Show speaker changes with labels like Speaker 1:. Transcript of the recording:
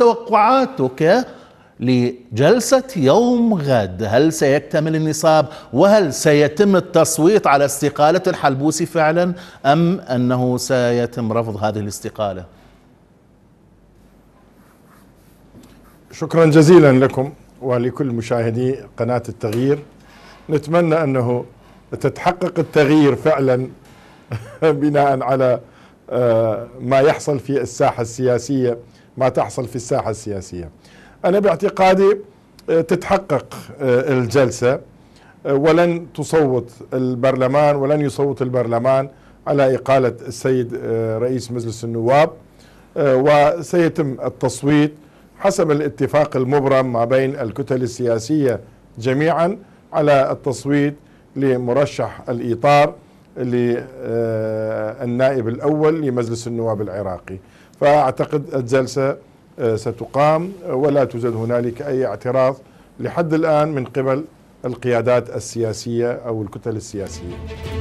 Speaker 1: توقعاتك لجلسة يوم غد هل سيكتمل النصاب وهل سيتم التصويت على استقالة الحلبوسي فعلا أم أنه سيتم رفض هذه الاستقالة
Speaker 2: شكرا جزيلا لكم ولكل مشاهدي قناة التغيير نتمنى أنه تتحقق التغيير فعلا بناء على آه، ما يحصل في الساحة السياسية ما تحصل في الساحة السياسية أنا باعتقادي آه، تتحقق آه، الجلسة آه، ولن تصوت البرلمان ولن يصوت البرلمان على إقالة السيد رئيس مجلس النواب وسيتم التصويت حسب الاتفاق المبرم ما بين الكتل السياسية جميعا على التصويت لمرشح الإطار للنائب الأول لمجلس النواب العراقي فأعتقد الجلسة آه، ستقام ولا توجد هنالك أي اعتراض لحد الآن من قبل القيادات السياسية أو الكتل السياسية